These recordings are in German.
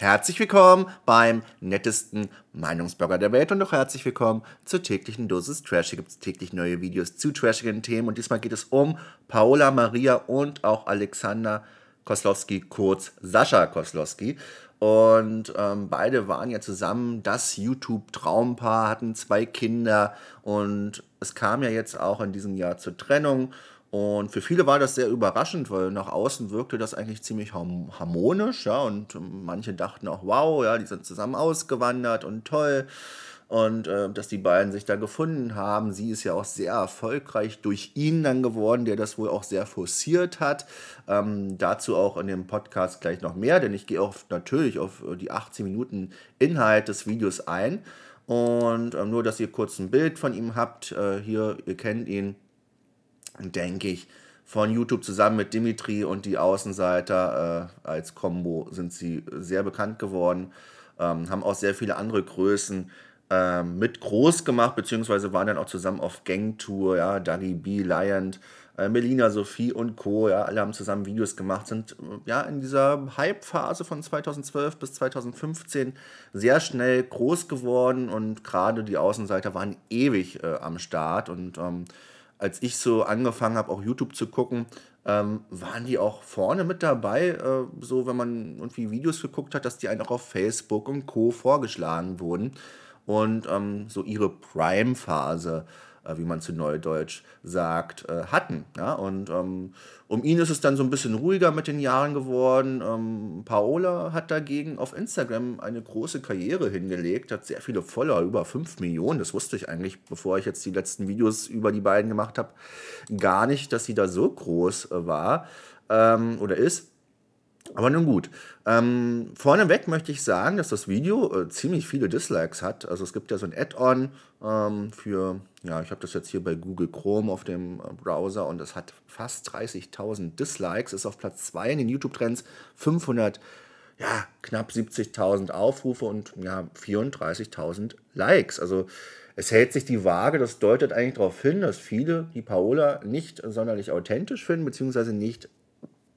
Herzlich willkommen beim nettesten Meinungsblogger der Welt und auch herzlich willkommen zur täglichen Dosis Trash. Hier gibt es täglich neue Videos zu trashigen Themen und diesmal geht es um Paola Maria und auch Alexander Koslowski, kurz Sascha Koslowski. Und ähm, beide waren ja zusammen das YouTube-Traumpaar, hatten zwei Kinder und es kam ja jetzt auch in diesem Jahr zur Trennung und für viele war das sehr überraschend, weil nach außen wirkte das eigentlich ziemlich harmonisch, ja, und ähm, manche dachten auch, wow, ja, die sind zusammen ausgewandert und toll. Und äh, dass die beiden sich da gefunden haben. Sie ist ja auch sehr erfolgreich durch ihn dann geworden, der das wohl auch sehr forciert hat. Ähm, dazu auch in dem Podcast gleich noch mehr, denn ich gehe auch natürlich auf äh, die 18 Minuten Inhalt des Videos ein. Und äh, nur, dass ihr kurz ein Bild von ihm habt, äh, hier, ihr kennt ihn, denke ich, von YouTube zusammen mit Dimitri und die Außenseiter äh, als Combo sind sie sehr bekannt geworden, ähm, haben auch sehr viele andere Größen äh, mit groß gemacht, beziehungsweise waren dann auch zusammen auf Gangtour, ja, Dali B, Liant, äh, Melina, Sophie und Co., ja, alle haben zusammen Videos gemacht, sind äh, ja in dieser Hype-Phase von 2012 bis 2015 sehr schnell groß geworden und gerade die Außenseiter waren ewig äh, am Start und ähm, als ich so angefangen habe, auch YouTube zu gucken, ähm, waren die auch vorne mit dabei, äh, so wenn man irgendwie Videos geguckt hat, dass die einen auch auf Facebook und Co. vorgeschlagen wurden. Und ähm, so ihre Prime-Phase äh, wie man zu Neudeutsch sagt, äh, hatten. Ja? Und ähm, um ihn ist es dann so ein bisschen ruhiger mit den Jahren geworden. Ähm, Paola hat dagegen auf Instagram eine große Karriere hingelegt, hat sehr viele Follower, über 5 Millionen. Das wusste ich eigentlich, bevor ich jetzt die letzten Videos über die beiden gemacht habe, gar nicht, dass sie da so groß äh, war ähm, oder ist aber nun gut. Ähm, vorneweg möchte ich sagen, dass das Video äh, ziemlich viele Dislikes hat. Also es gibt ja so ein Add-on ähm, für, ja, ich habe das jetzt hier bei Google Chrome auf dem äh, Browser und es hat fast 30.000 Dislikes, ist auf Platz 2 in den YouTube-Trends, 500, ja, knapp 70.000 Aufrufe und ja, 34.000 Likes. Also es hält sich die Waage, das deutet eigentlich darauf hin, dass viele die Paola nicht sonderlich authentisch finden, beziehungsweise nicht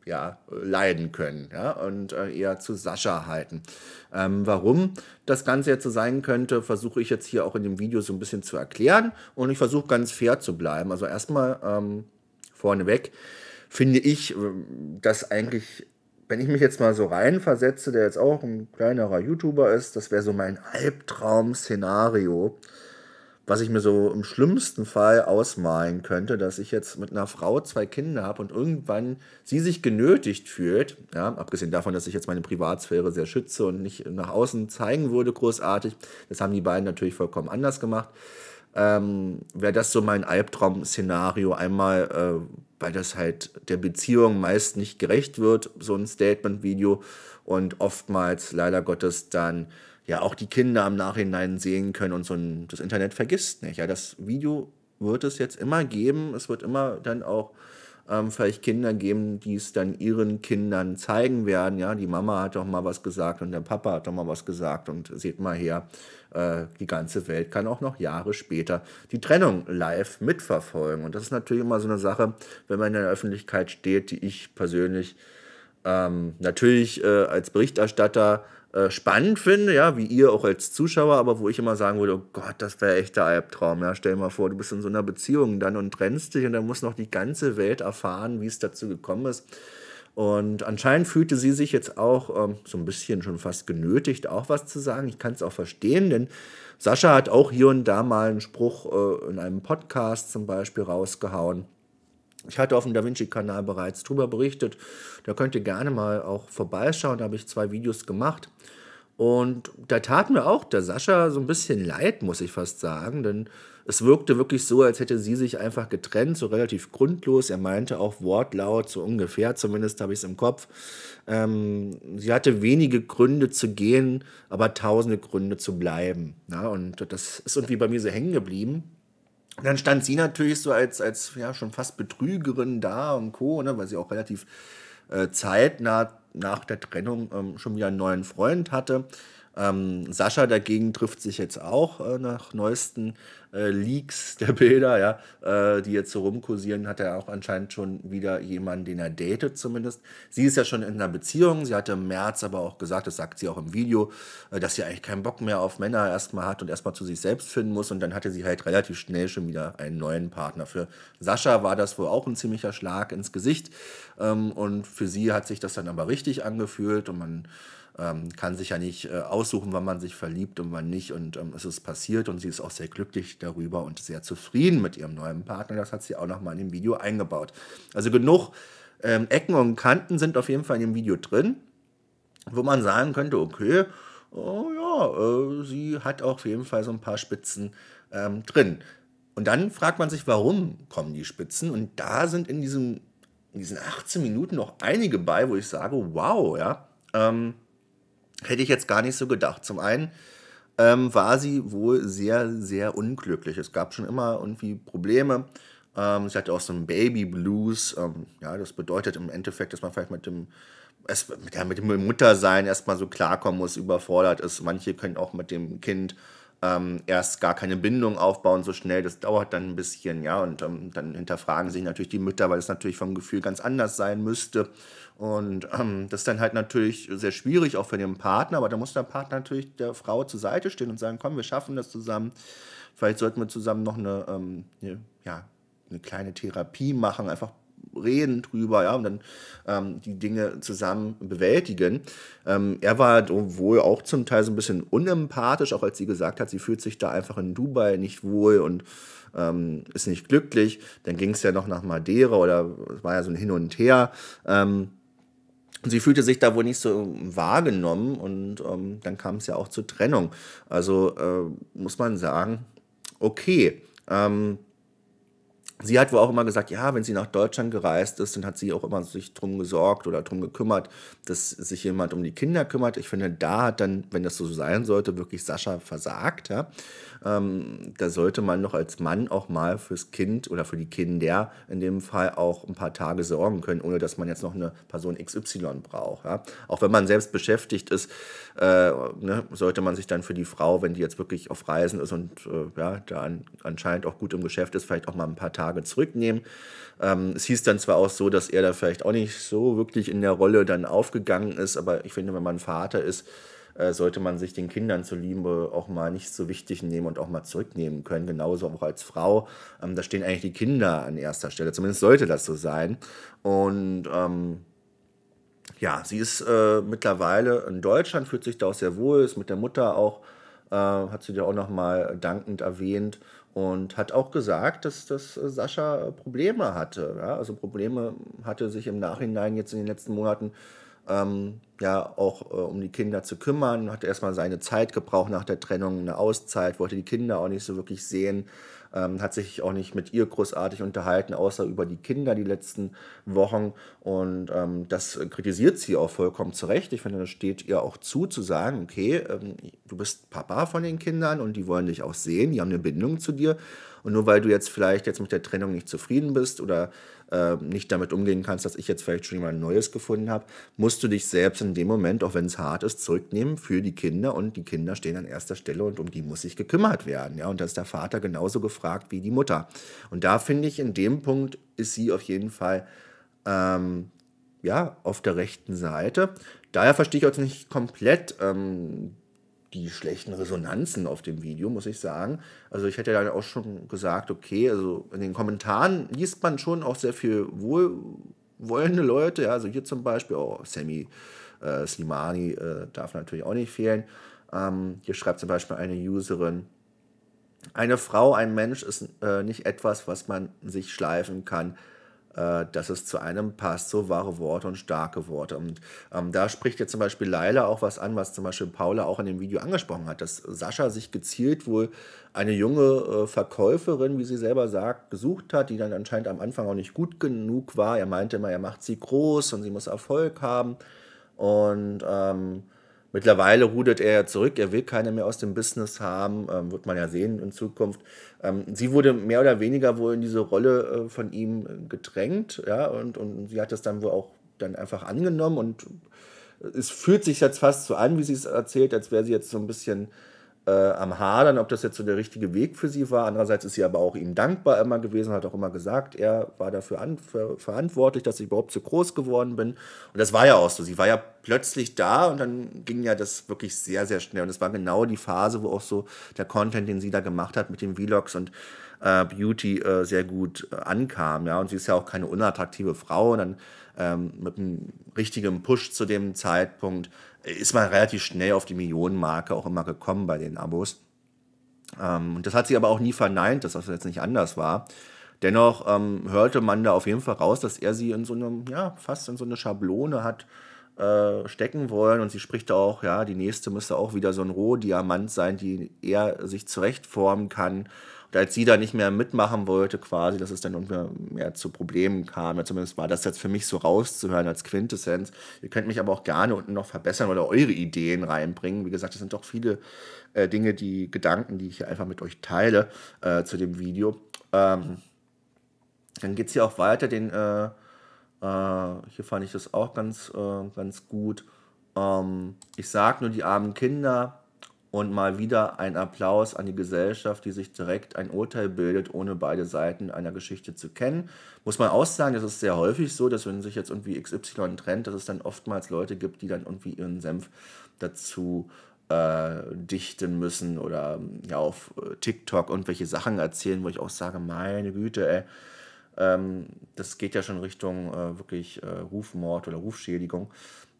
ja, leiden können ja, und äh, eher zu Sascha halten. Ähm, warum das Ganze jetzt so sein könnte, versuche ich jetzt hier auch in dem Video so ein bisschen zu erklären und ich versuche ganz fair zu bleiben. Also erstmal ähm, vorneweg finde ich, äh, dass eigentlich, wenn ich mich jetzt mal so reinversetze, der jetzt auch ein kleinerer YouTuber ist, das wäre so mein Albtraum-Szenario, was ich mir so im schlimmsten Fall ausmalen könnte, dass ich jetzt mit einer Frau zwei Kinder habe und irgendwann sie sich genötigt fühlt, ja, abgesehen davon, dass ich jetzt meine Privatsphäre sehr schütze und nicht nach außen zeigen würde, großartig. Das haben die beiden natürlich vollkommen anders gemacht. Ähm, Wäre das so mein Albtraum-Szenario einmal, äh, weil das halt der Beziehung meist nicht gerecht wird, so ein Statement-Video und oftmals leider Gottes dann ja auch die Kinder im Nachhinein sehen können und so ein, das Internet vergisst nicht. Ja, das Video wird es jetzt immer geben. Es wird immer dann auch ähm, vielleicht Kinder geben, die es dann ihren Kindern zeigen werden. Ja, die Mama hat doch mal was gesagt und der Papa hat doch mal was gesagt und seht mal her, äh, die ganze Welt kann auch noch Jahre später die Trennung live mitverfolgen. Und das ist natürlich immer so eine Sache, wenn man in der Öffentlichkeit steht, die ich persönlich ähm, natürlich äh, als Berichterstatter äh, spannend finde, ja, wie ihr auch als Zuschauer, aber wo ich immer sagen würde, oh Gott, das wäre echt der Albtraum. Ja. Stell dir mal vor, du bist in so einer Beziehung dann und trennst dich und dann muss noch die ganze Welt erfahren, wie es dazu gekommen ist. Und anscheinend fühlte sie sich jetzt auch ähm, so ein bisschen schon fast genötigt, auch was zu sagen. Ich kann es auch verstehen, denn Sascha hat auch hier und da mal einen Spruch äh, in einem Podcast zum Beispiel rausgehauen ich hatte auf dem Da Vinci-Kanal bereits drüber berichtet. Da könnt ihr gerne mal auch vorbeischauen. Da habe ich zwei Videos gemacht. Und da tat mir auch der Sascha so ein bisschen leid, muss ich fast sagen, denn es wirkte wirklich so, als hätte sie sich einfach getrennt, so relativ grundlos. Er meinte auch wortlaut, so ungefähr, zumindest habe ich es im Kopf. Ähm, sie hatte wenige Gründe zu gehen, aber tausende Gründe zu bleiben. Ja, und das ist irgendwie bei mir so hängen geblieben. Und dann stand sie natürlich so als, als ja, schon fast Betrügerin da und Co., ne, weil sie auch relativ äh, zeitnah nach der Trennung ähm, schon wieder einen neuen Freund hatte. Ähm, Sascha dagegen trifft sich jetzt auch äh, nach neuesten äh, Leaks der Bilder, ja, äh, die jetzt so rumkursieren, hat er auch anscheinend schon wieder jemanden, den er datet zumindest. Sie ist ja schon in einer Beziehung, sie hatte im März aber auch gesagt, das sagt sie auch im Video, äh, dass sie eigentlich keinen Bock mehr auf Männer erstmal hat und erstmal zu sich selbst finden muss und dann hatte sie halt relativ schnell schon wieder einen neuen Partner. Für Sascha war das wohl auch ein ziemlicher Schlag ins Gesicht ähm, und für sie hat sich das dann aber richtig angefühlt und man ähm, kann sich ja nicht äh, aussuchen, wann man sich verliebt und wann nicht. Und ähm, es ist passiert und sie ist auch sehr glücklich darüber und sehr zufrieden mit ihrem neuen Partner. Das hat sie auch nochmal in dem Video eingebaut. Also genug ähm, Ecken und Kanten sind auf jeden Fall in dem Video drin, wo man sagen könnte, okay, oh ja, äh, sie hat auch auf jeden Fall so ein paar Spitzen ähm, drin. Und dann fragt man sich, warum kommen die Spitzen? Und da sind in, diesem, in diesen 18 Minuten noch einige bei, wo ich sage, wow, ja. Ähm, Hätte ich jetzt gar nicht so gedacht. Zum einen ähm, war sie wohl sehr, sehr unglücklich. Es gab schon immer irgendwie Probleme. Ähm, sie hatte auch so einen Baby Blues. Ähm, ja, das bedeutet im Endeffekt, dass man vielleicht mit dem, es, mit, ja, mit dem Muttersein erstmal so klarkommen muss, überfordert ist. Manche können auch mit dem Kind ähm, erst gar keine Bindung aufbauen so schnell. Das dauert dann ein bisschen, ja. Und ähm, dann hinterfragen sich natürlich die Mütter, weil es natürlich vom Gefühl ganz anders sein müsste. Und ähm, das ist dann halt natürlich sehr schwierig, auch für den Partner. Aber da muss der Partner natürlich der Frau zur Seite stehen und sagen: Komm, wir schaffen das zusammen. Vielleicht sollten wir zusammen noch eine, eine ähm, ja, eine kleine Therapie machen, einfach reden drüber, ja, und dann ähm, die Dinge zusammen bewältigen. Ähm, er war halt wohl auch zum Teil so ein bisschen unempathisch, auch als sie gesagt hat, sie fühlt sich da einfach in Dubai nicht wohl und ähm, ist nicht glücklich. Dann ging es ja noch nach Madeira oder es war ja so ein Hin und Her. Ähm, sie fühlte sich da wohl nicht so wahrgenommen und ähm, dann kam es ja auch zur Trennung. Also äh, muss man sagen, okay. Ähm, sie hat wohl auch immer gesagt, ja, wenn sie nach Deutschland gereist ist, dann hat sie auch immer sich drum gesorgt oder drum gekümmert, dass sich jemand um die Kinder kümmert. Ich finde, da hat dann, wenn das so sein sollte, wirklich Sascha versagt. Ja? Ähm, da sollte man doch als Mann auch mal fürs Kind oder für die Kinder in dem Fall auch ein paar Tage sorgen können, ohne dass man jetzt noch eine Person XY braucht. Ja? Auch wenn man selbst beschäftigt ist, äh, ne, sollte man sich dann für die Frau, wenn die jetzt wirklich auf Reisen ist und äh, ja, da an, anscheinend auch gut im Geschäft ist, vielleicht auch mal ein paar Tage Tage zurücknehmen. Ähm, es hieß dann zwar auch so, dass er da vielleicht auch nicht so wirklich in der Rolle dann aufgegangen ist, aber ich finde, wenn man Vater ist, äh, sollte man sich den Kindern zuliebe auch mal nicht so wichtig nehmen und auch mal zurücknehmen können. Genauso auch als Frau. Ähm, da stehen eigentlich die Kinder an erster Stelle. Zumindest sollte das so sein. Und ähm, ja, sie ist äh, mittlerweile in Deutschland, fühlt sich da auch sehr wohl, ist mit der Mutter auch, äh, hat sie dir auch nochmal dankend erwähnt und hat auch gesagt, dass, dass äh, Sascha Probleme hatte. Ja? Also Probleme hatte sich im Nachhinein jetzt in den letzten Monaten ähm, ja auch äh, um die Kinder zu kümmern, hat erstmal seine Zeit gebraucht nach der Trennung, eine Auszeit, wollte die Kinder auch nicht so wirklich sehen, ähm, hat sich auch nicht mit ihr großartig unterhalten, außer über die Kinder die letzten Wochen und ähm, das kritisiert sie auch vollkommen zu Recht. Ich finde, das steht ihr auch zu, zu sagen, okay, ähm, du bist Papa von den Kindern und die wollen dich auch sehen, die haben eine Bindung zu dir und nur weil du jetzt vielleicht jetzt mit der Trennung nicht zufrieden bist oder äh, nicht damit umgehen kannst, dass ich jetzt vielleicht schon jemand Neues gefunden habe, musst du dich selbst in dem Moment, auch wenn es hart ist, zurücknehmen für die Kinder. Und die Kinder stehen an erster Stelle und um die muss sich gekümmert werden. Ja? Und da ist der Vater genauso gefragt wie die Mutter. Und da finde ich, in dem Punkt ist sie auf jeden Fall ähm, ja, auf der rechten Seite. Daher verstehe ich jetzt nicht komplett ähm, die schlechten Resonanzen auf dem Video, muss ich sagen. Also ich hätte ja auch schon gesagt, okay, also in den Kommentaren liest man schon auch sehr viel wohlwollende Leute. Ja, also hier zum Beispiel auch oh, Sammy äh, Slimani äh, darf natürlich auch nicht fehlen. Ähm, hier schreibt zum Beispiel eine Userin, eine Frau, ein Mensch ist äh, nicht etwas, was man sich schleifen kann. Äh, dass es zu einem passt, so wahre Worte und starke Worte. Und ähm, da spricht jetzt zum Beispiel Laila auch was an, was zum Beispiel Paula auch in dem Video angesprochen hat, dass Sascha sich gezielt wohl eine junge äh, Verkäuferin, wie sie selber sagt, gesucht hat, die dann anscheinend am Anfang auch nicht gut genug war. Er meinte immer, er macht sie groß und sie muss Erfolg haben. Und ähm, Mittlerweile rudert er ja zurück, er will keine mehr aus dem Business haben, ähm, wird man ja sehen in Zukunft. Ähm, sie wurde mehr oder weniger wohl in diese Rolle äh, von ihm äh, gedrängt, ja, und, und sie hat das dann wohl auch dann einfach angenommen und es fühlt sich jetzt fast so an, wie sie es erzählt, als wäre sie jetzt so ein bisschen äh, am Hadern, ob das jetzt so der richtige Weg für sie war. Andererseits ist sie aber auch ihm dankbar immer gewesen, hat auch immer gesagt, er war dafür an, ver verantwortlich, dass ich überhaupt so groß geworden bin. Und das war ja auch so. Sie war ja plötzlich da und dann ging ja das wirklich sehr, sehr schnell. Und es war genau die Phase, wo auch so der Content, den sie da gemacht hat mit den Vlogs und äh, Beauty äh, sehr gut äh, ankam. Ja? Und sie ist ja auch keine unattraktive Frau. Und dann ähm, mit einem richtigen Push zu dem Zeitpunkt äh, ist man relativ schnell auf die Millionenmarke auch immer gekommen bei den Abos. Ähm, und das hat sie aber auch nie verneint, dass das jetzt nicht anders war. Dennoch ähm, hörte man da auf jeden Fall raus, dass er sie in so einem, ja, fast in so eine Schablone hat äh, stecken wollen. Und sie spricht auch, ja, die nächste müsste auch wieder so ein Rohdiamant sein, die er sich zurechtformen kann. Und als sie da nicht mehr mitmachen wollte, quasi, dass es dann irgendwie mehr zu Problemen kam. Ja, zumindest war das jetzt für mich so rauszuhören als Quintessenz. Ihr könnt mich aber auch gerne unten noch verbessern oder eure Ideen reinbringen. Wie gesagt, es sind doch viele äh, Dinge, die Gedanken, die ich hier einfach mit euch teile äh, zu dem Video. Ähm, dann geht es hier auch weiter, den äh, äh, hier fand ich das auch ganz, äh, ganz gut. Ähm, ich sag nur die armen Kinder und mal wieder ein Applaus an die Gesellschaft, die sich direkt ein Urteil bildet, ohne beide Seiten einer Geschichte zu kennen. Muss man auch sagen, das ist sehr häufig so, dass wenn sich jetzt irgendwie XY trennt, dass es dann oftmals Leute gibt, die dann irgendwie ihren Senf dazu äh, dichten müssen oder ja auf äh, TikTok irgendwelche Sachen erzählen, wo ich auch sage, meine Güte, ey ähm, das geht ja schon Richtung äh, wirklich äh, Rufmord oder Rufschädigung.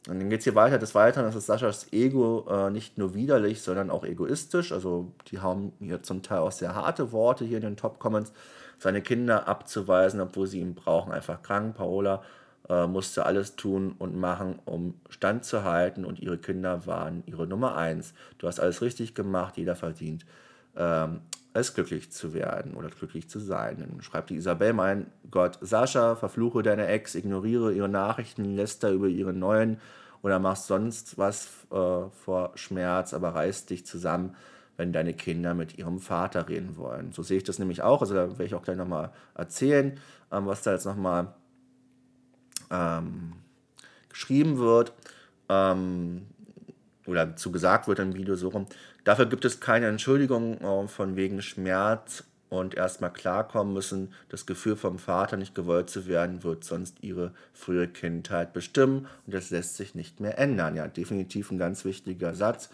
Und dann geht es hier weiter. Des Weiteren ist Saschas Ego äh, nicht nur widerlich, sondern auch egoistisch. Also die haben hier zum Teil auch sehr harte Worte hier in den Top-Comments. Seine Kinder abzuweisen, obwohl sie ihn brauchen, einfach krank. Paola äh, musste alles tun und machen, um standzuhalten und ihre Kinder waren ihre Nummer eins. Du hast alles richtig gemacht, jeder verdient ähm, es glücklich zu werden oder glücklich zu sein. Dann schreibt die Isabel, mein Gott, Sascha, verfluche deine Ex, ignoriere ihre Nachrichten, läster über ihre neuen oder machst sonst was äh, vor Schmerz, aber reiß dich zusammen, wenn deine Kinder mit ihrem Vater reden wollen. So sehe ich das nämlich auch, also da werde ich auch gleich nochmal erzählen, ähm, was da jetzt nochmal ähm, geschrieben wird ähm, oder zu gesagt wird im Video so rum. Dafür gibt es keine Entschuldigung äh, von wegen Schmerz und erstmal klarkommen müssen. Das Gefühl vom Vater nicht gewollt zu werden, wird sonst ihre frühe Kindheit bestimmen und das lässt sich nicht mehr ändern. Ja, definitiv ein ganz wichtiger Satz.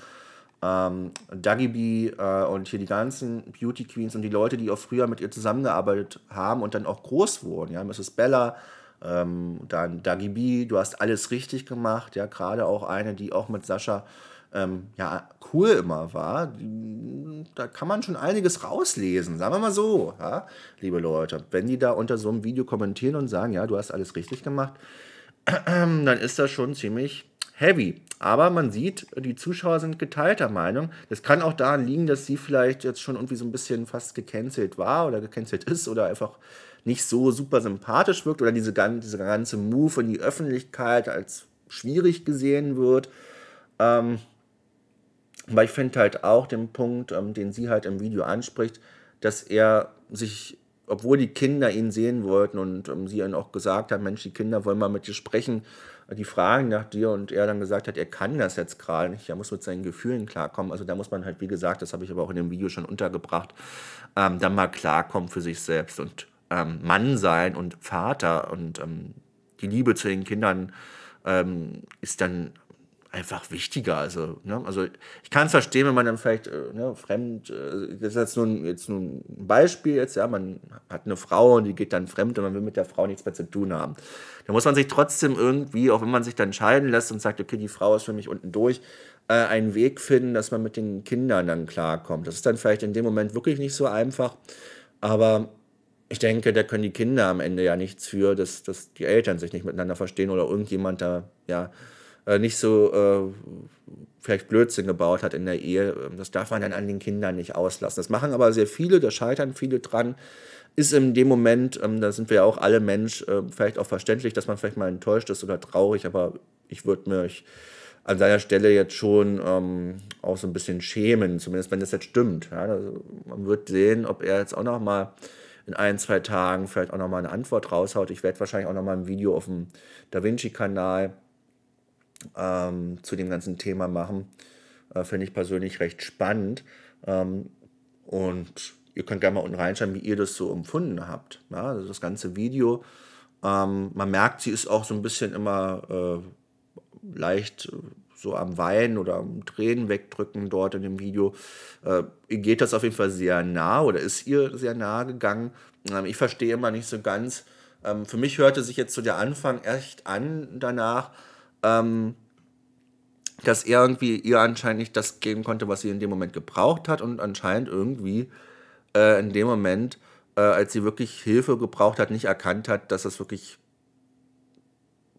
Ähm, Dagi B äh, und hier die ganzen Beauty Queens und die Leute, die auch früher mit ihr zusammengearbeitet haben und dann auch groß wurden. Ja, Mrs. Bella, ähm, dann Dagi B, du hast alles richtig gemacht. Ja, gerade auch eine, die auch mit Sascha ähm, ja, cool immer war, da kann man schon einiges rauslesen, sagen wir mal so, ja, liebe Leute. Wenn die da unter so einem Video kommentieren und sagen, ja, du hast alles richtig gemacht, dann ist das schon ziemlich heavy. Aber man sieht, die Zuschauer sind geteilter Meinung. Das kann auch daran liegen, dass sie vielleicht jetzt schon irgendwie so ein bisschen fast gecancelt war oder gecancelt ist oder einfach nicht so super sympathisch wirkt oder diese, diese ganze Move in die Öffentlichkeit als schwierig gesehen wird. Ähm, weil ich finde halt auch den Punkt, ähm, den sie halt im Video anspricht, dass er sich, obwohl die Kinder ihn sehen wollten und ähm, sie ihn auch gesagt hat, Mensch, die Kinder wollen mal mit dir sprechen, äh, die fragen nach dir und er dann gesagt hat, er kann das jetzt gerade nicht, er muss mit seinen Gefühlen klarkommen. Also da muss man halt, wie gesagt, das habe ich aber auch in dem Video schon untergebracht, ähm, dann mal klarkommen für sich selbst und ähm, Mann sein und Vater und ähm, die Liebe zu den Kindern ähm, ist dann einfach wichtiger. Also, ne? also ich kann es verstehen, wenn man dann vielleicht äh, ne, fremd, äh, das ist jetzt nur, ein, jetzt nur ein Beispiel, jetzt, ja, man hat eine Frau und die geht dann fremd und man will mit der Frau nichts mehr zu tun haben. Da muss man sich trotzdem irgendwie, auch wenn man sich dann scheiden lässt und sagt, okay, die Frau ist für mich unten durch, äh, einen Weg finden, dass man mit den Kindern dann klarkommt. Das ist dann vielleicht in dem Moment wirklich nicht so einfach, aber ich denke, da können die Kinder am Ende ja nichts für, dass, dass die Eltern sich nicht miteinander verstehen oder irgendjemand da, ja, äh, nicht so äh, vielleicht Blödsinn gebaut hat in der Ehe. Ähm, das darf man dann an den Kindern nicht auslassen. Das machen aber sehr viele, da scheitern viele dran. Ist in dem Moment, ähm, da sind wir ja auch alle Mensch, äh, vielleicht auch verständlich, dass man vielleicht mal enttäuscht ist oder traurig, aber ich würde mich an seiner Stelle jetzt schon ähm, auch so ein bisschen schämen, zumindest wenn das jetzt stimmt. Ja? Also man wird sehen, ob er jetzt auch noch mal in ein, zwei Tagen vielleicht auch nochmal eine Antwort raushaut. Ich werde wahrscheinlich auch nochmal ein Video auf dem Da Vinci-Kanal ähm, zu dem ganzen Thema machen. Äh, Finde ich persönlich recht spannend. Ähm, und ihr könnt gerne mal unten reinschreiben, wie ihr das so empfunden habt. Ja, ne? also das ganze Video. Ähm, man merkt, sie ist auch so ein bisschen immer äh, leicht äh, so am Weinen oder am Tränen wegdrücken dort in dem Video. Äh, ihr geht das auf jeden Fall sehr nah oder ist ihr sehr nah gegangen. Ähm, ich verstehe immer nicht so ganz. Ähm, für mich hörte sich jetzt so der Anfang echt an danach, ähm, dass er irgendwie ihr anscheinend nicht das geben konnte, was sie in dem Moment gebraucht hat und anscheinend irgendwie äh, in dem Moment, äh, als sie wirklich Hilfe gebraucht hat, nicht erkannt hat, dass das wirklich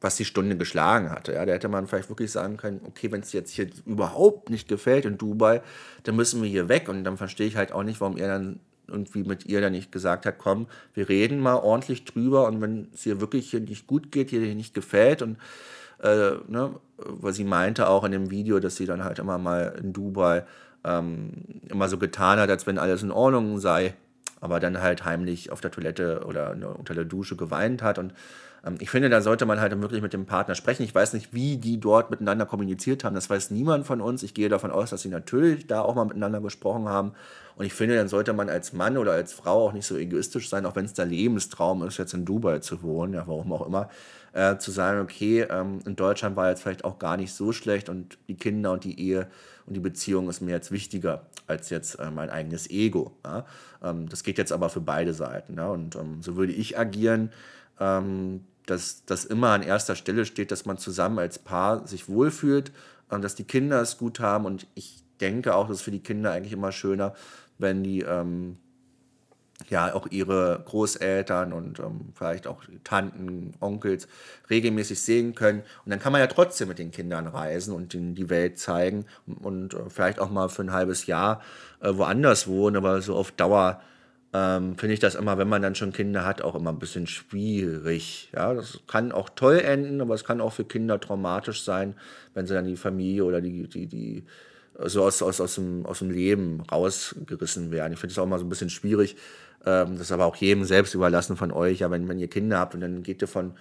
was die Stunde geschlagen hatte. Ja, da hätte man vielleicht wirklich sagen können, okay, wenn es jetzt hier überhaupt nicht gefällt in Dubai, dann müssen wir hier weg. Und dann verstehe ich halt auch nicht, warum er dann irgendwie mit ihr dann nicht gesagt hat, komm, wir reden mal ordentlich drüber und wenn es hier wirklich hier nicht gut geht, hier nicht gefällt und äh, ne, weil sie meinte auch in dem Video, dass sie dann halt immer mal in Dubai ähm, immer so getan hat, als wenn alles in Ordnung sei, aber dann halt heimlich auf der Toilette oder ne, unter der Dusche geweint hat und ähm, ich finde, da sollte man halt wirklich mit dem Partner sprechen. Ich weiß nicht, wie die dort miteinander kommuniziert haben. Das weiß niemand von uns. Ich gehe davon aus, dass sie natürlich da auch mal miteinander gesprochen haben. Und ich finde, dann sollte man als Mann oder als Frau auch nicht so egoistisch sein, auch wenn es der Lebenstraum ist, jetzt in Dubai zu wohnen, ja, warum auch immer. Äh, zu sagen, okay, ähm, in Deutschland war jetzt vielleicht auch gar nicht so schlecht und die Kinder und die Ehe und die Beziehung ist mir jetzt wichtiger als jetzt äh, mein eigenes Ego. Ja? Ähm, das geht jetzt aber für beide Seiten. Ja? Und ähm, so würde ich agieren. Ähm, dass das immer an erster Stelle steht, dass man zusammen als Paar sich wohlfühlt, und dass die Kinder es gut haben. Und ich denke auch, dass ist für die Kinder eigentlich immer schöner, wenn die ähm, ja auch ihre Großeltern und ähm, vielleicht auch Tanten, Onkels regelmäßig sehen können. Und dann kann man ja trotzdem mit den Kindern reisen und ihnen die Welt zeigen und, und äh, vielleicht auch mal für ein halbes Jahr äh, woanders wohnen, aber so auf Dauer ähm, finde ich das immer, wenn man dann schon Kinder hat, auch immer ein bisschen schwierig. Ja, das kann auch toll enden, aber es kann auch für Kinder traumatisch sein, wenn sie dann die Familie oder die, die, die so aus, aus, aus, dem, aus dem Leben rausgerissen werden. Ich finde es auch immer so ein bisschen schwierig. Ähm, das ist aber auch jedem selbst überlassen von euch. Ja, wenn, wenn ihr Kinder habt und dann geht ihr von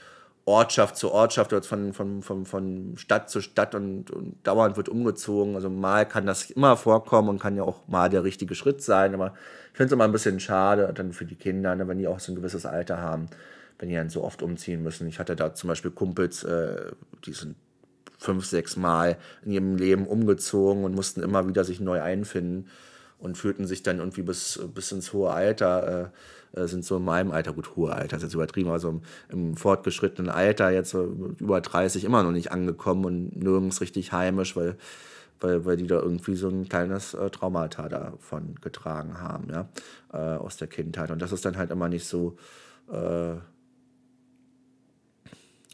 Ortschaft zu Ortschaft oder von, von, von, von Stadt zu Stadt und, und dauernd wird umgezogen. Also mal kann das immer vorkommen und kann ja auch mal der richtige Schritt sein. Aber ich finde es immer ein bisschen schade dann für die Kinder, ne, wenn die auch so ein gewisses Alter haben, wenn die dann so oft umziehen müssen. Ich hatte da zum Beispiel Kumpels, äh, die sind fünf, sechs Mal in ihrem Leben umgezogen und mussten immer wieder sich neu einfinden und fühlten sich dann irgendwie bis, bis ins hohe Alter, äh, äh, sind so in meinem Alter, gut, hohe Alter ist jetzt übertrieben, also im, im fortgeschrittenen Alter, jetzt so über 30 immer noch nicht angekommen und nirgends richtig heimisch, weil, weil, weil die da irgendwie so ein kleines äh, Traumata davon getragen haben, ja, äh, aus der Kindheit. Und das ist dann halt immer nicht so. Äh,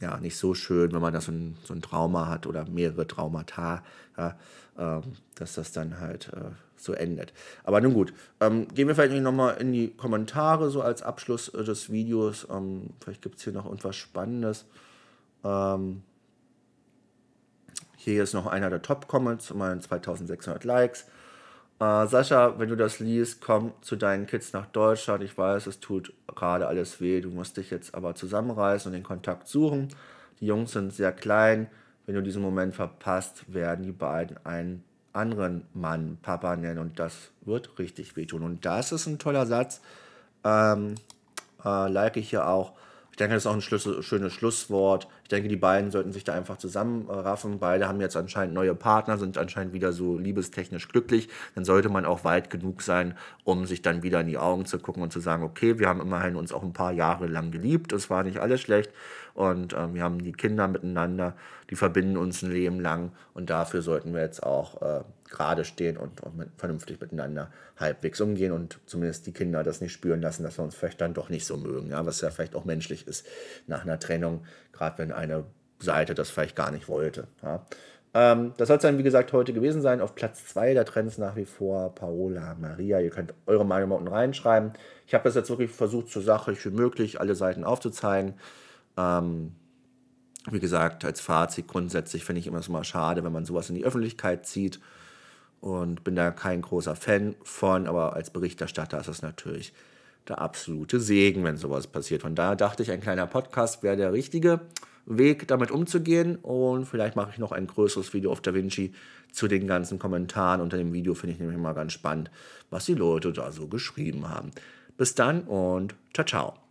ja, nicht so schön, wenn man da so ein, so ein Trauma hat oder mehrere Traumata, ja, ähm, dass das dann halt äh, so endet. Aber nun gut, ähm, gehen wir vielleicht nochmal in die Kommentare, so als Abschluss äh, des Videos. Ähm, vielleicht gibt es hier noch irgendwas Spannendes. Ähm, hier ist noch einer der Top-Comments, mal 2600 Likes. Äh, Sascha, wenn du das liest, komm zu deinen Kids nach Deutschland. Ich weiß, es tut gerade alles weh. Du musst dich jetzt aber zusammenreißen und den Kontakt suchen. Die Jungs sind sehr klein. Wenn du diesen Moment verpasst, werden die beiden einen anderen Mann Papa nennen und das wird richtig wehtun. Und das ist ein toller Satz. Ähm, äh, like ich hier auch. Ich denke, das ist auch ein schönes Schlusswort ich denke, die beiden sollten sich da einfach zusammenraffen. Beide haben jetzt anscheinend neue Partner, sind anscheinend wieder so liebestechnisch glücklich. Dann sollte man auch weit genug sein, um sich dann wieder in die Augen zu gucken und zu sagen, okay, wir haben immerhin uns auch ein paar Jahre lang geliebt, es war nicht alles schlecht und ähm, wir haben die Kinder miteinander, die verbinden uns ein Leben lang und dafür sollten wir jetzt auch äh, gerade stehen und, und mit, vernünftig miteinander halbwegs umgehen und zumindest die Kinder das nicht spüren lassen, dass wir uns vielleicht dann doch nicht so mögen, ja, was ja vielleicht auch menschlich ist nach einer Trennung, gerade wenn eine Seite das vielleicht gar nicht wollte. Ja. Ähm, das soll es dann, wie gesagt, heute gewesen sein. Auf Platz 2 der Trends nach wie vor Paola Maria. Ihr könnt eure Meinung unten reinschreiben. Ich habe das jetzt wirklich versucht, so sachlich wie möglich alle Seiten aufzuzeigen. Ähm, wie gesagt, als Fazit grundsätzlich finde ich immer so mal schade, wenn man sowas in die Öffentlichkeit zieht. Und bin da kein großer Fan von, aber als Berichterstatter ist das natürlich der absolute Segen, wenn sowas passiert. Von daher dachte ich, ein kleiner Podcast wäre der richtige. Weg, damit umzugehen. Und vielleicht mache ich noch ein größeres Video auf DaVinci zu den ganzen Kommentaren unter dem Video. Finde ich nämlich mal ganz spannend, was die Leute da so geschrieben haben. Bis dann und ciao, ciao.